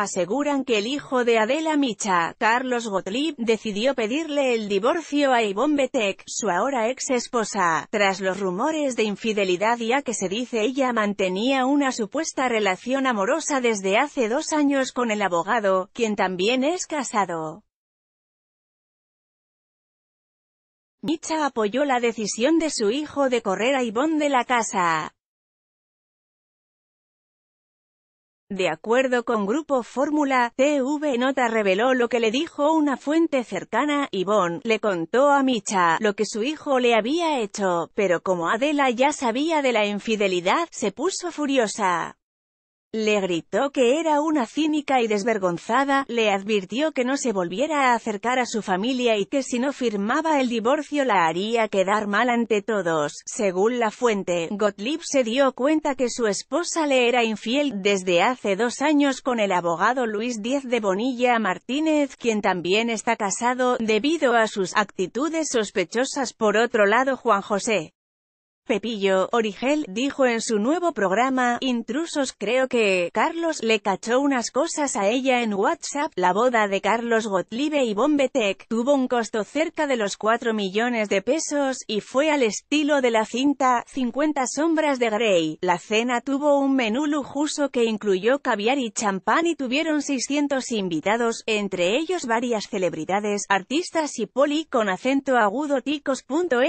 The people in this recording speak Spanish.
aseguran que el hijo de Adela Micha, Carlos Gottlieb, decidió pedirle el divorcio a Yvonne Betek, su ahora ex esposa, tras los rumores de infidelidad ya que se dice ella mantenía una supuesta relación amorosa desde hace dos años con el abogado, quien también es casado. Micha apoyó la decisión de su hijo de correr a Ivonne de la casa, De acuerdo con Grupo Fórmula, TV Nota reveló lo que le dijo una fuente cercana, Bon, le contó a Micha lo que su hijo le había hecho, pero como Adela ya sabía de la infidelidad, se puso furiosa. Le gritó que era una cínica y desvergonzada, le advirtió que no se volviera a acercar a su familia y que si no firmaba el divorcio la haría quedar mal ante todos. Según la fuente, Gottlieb se dio cuenta que su esposa le era infiel desde hace dos años con el abogado Luis 10 de Bonilla Martínez, quien también está casado, debido a sus actitudes sospechosas. Por otro lado Juan José Pepillo Origel dijo en su nuevo programa, Intrusos, creo que, Carlos le cachó unas cosas a ella en WhatsApp, la boda de Carlos Gottliebe y Bombetech, tuvo un costo cerca de los 4 millones de pesos, y fue al estilo de la cinta, 50 sombras de Grey, la cena tuvo un menú lujoso que incluyó caviar y champán y tuvieron 600 invitados, entre ellos varias celebridades, artistas y poli con acento agudo ticos.nl.